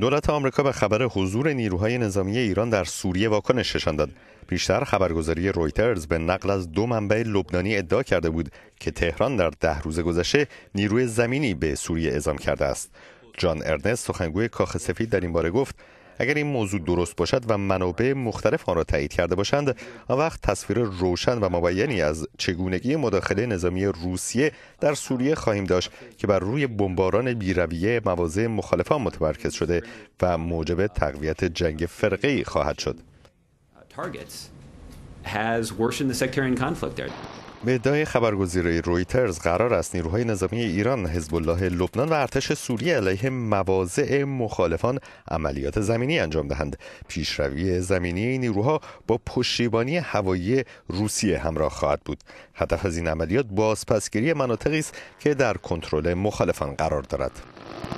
دولت آمریکا به خبر حضور نیروهای نظامی ایران در سوریه واکنش نشان داد. پیشتر خبرگزاری رویترز به نقل از دو منبع لبنانی ادعا کرده بود که تهران در ده روز گذشته نیروی زمینی به سوریه اعزام کرده است. جان ارنست سخنگوی کاخ سفید در این باره گفت اگر این موضوع درست باشد و منابع مختلف آن را تایید کرده باشند آن وقت تصویر روشن و مبینی از چگونگی مداخله نظامی روسیه در سوریه خواهیم داشت که بر روی بمباران بیرویه مواضع مخالفان متمرکز شده و موجب تقویت جنگ فرقه خواهد شد. به ادعای خبرگزاری رویترز قرار است نیروهای نظامی ایران، حزب الله لبنان و ارتش سوریه علیه مواضع مخالفان عملیات زمینی انجام دهند. پیشروی زمینی نیروها با پشتیبانی هوایی روسیه همراه خواهد بود. هدف از این عملیات بازپسگیری مناطقی است که در کنترل مخالفان قرار دارد.